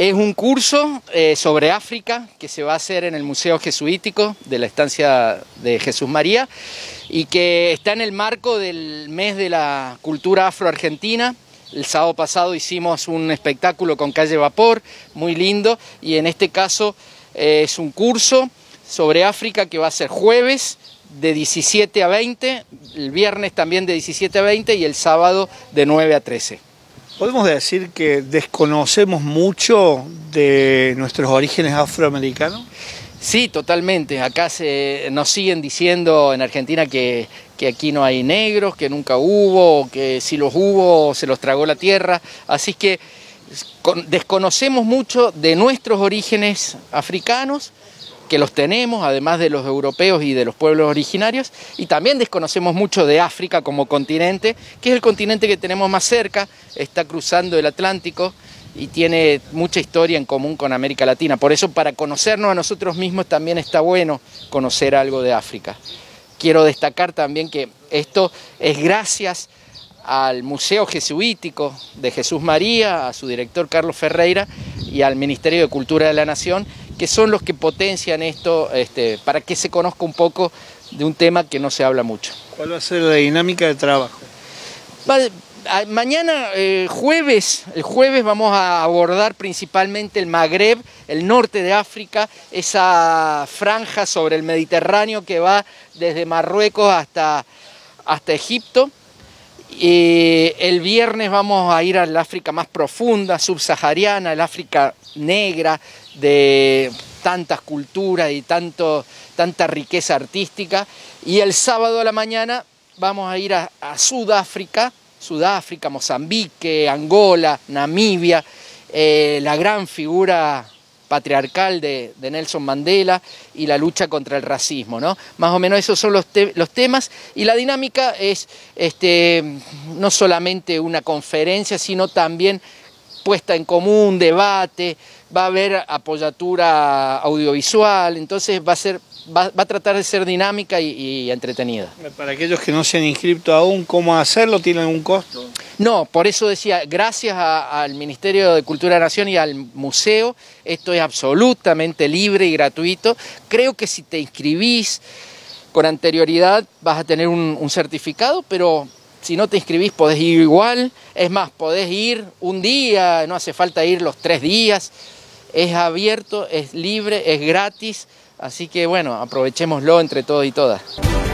Es un curso eh, sobre África que se va a hacer en el Museo Jesuítico de la Estancia de Jesús María y que está en el marco del mes de la cultura afroargentina. El sábado pasado hicimos un espectáculo con Calle Vapor, muy lindo, y en este caso eh, es un curso sobre África que va a ser jueves de 17 a 20, el viernes también de 17 a 20 y el sábado de 9 a 13. Podemos decir que desconocemos mucho de nuestros orígenes afroamericanos. Sí, totalmente. Acá se, nos siguen diciendo en Argentina que, que aquí no hay negros, que nunca hubo, que si los hubo se los tragó la tierra. Así que desconocemos mucho de nuestros orígenes africanos que los tenemos, además de los europeos y de los pueblos originarios, y también desconocemos mucho de África como continente, que es el continente que tenemos más cerca, está cruzando el Atlántico y tiene mucha historia en común con América Latina. Por eso, para conocernos a nosotros mismos también está bueno conocer algo de África. Quiero destacar también que esto es gracias al Museo Jesuítico de Jesús María, a su director Carlos Ferreira y al Ministerio de Cultura de la Nación, que son los que potencian esto este, para que se conozca un poco de un tema que no se habla mucho. ¿Cuál va a ser la dinámica de trabajo? mañana, eh, jueves, el jueves vamos a abordar principalmente el Magreb, el norte de África, esa franja sobre el Mediterráneo que va desde Marruecos hasta, hasta Egipto. Y eh, el viernes vamos a ir al África más profunda, subsahariana, el África negra, de tantas culturas y tanto, tanta riqueza artística. Y el sábado a la mañana vamos a ir a, Sudáfrica, Sudáfrica, Mozambique, Angola, Namibia, eh, la gran figura patriarcal de, Nelson Mandela y la lucha contra el racismo, ¿no? Más o menos esos son los, los temas y la dinámica es este, no solamente una conferencia, sino también puesta en común, debate, va a haber apoyatura audiovisual, entonces va a ser va, a tratar de ser dinámica y, y, entretenida. Para aquellos que no se han inscrito aún, ¿cómo hacerlo? ¿Tiene algún costo? No, por eso decía, gracias al Ministerio de Cultura de la Nación y al museo, esto es absolutamente libre y gratuito. Creo que si te inscribís con anterioridad vas a tener un, un certificado, pero si no te inscribís podés ir igual. Es más, podés ir un día, no hace falta ir los tres días. Es abierto, es libre, es gratis. Así que bueno, aprovechémoslo entre todos y todas.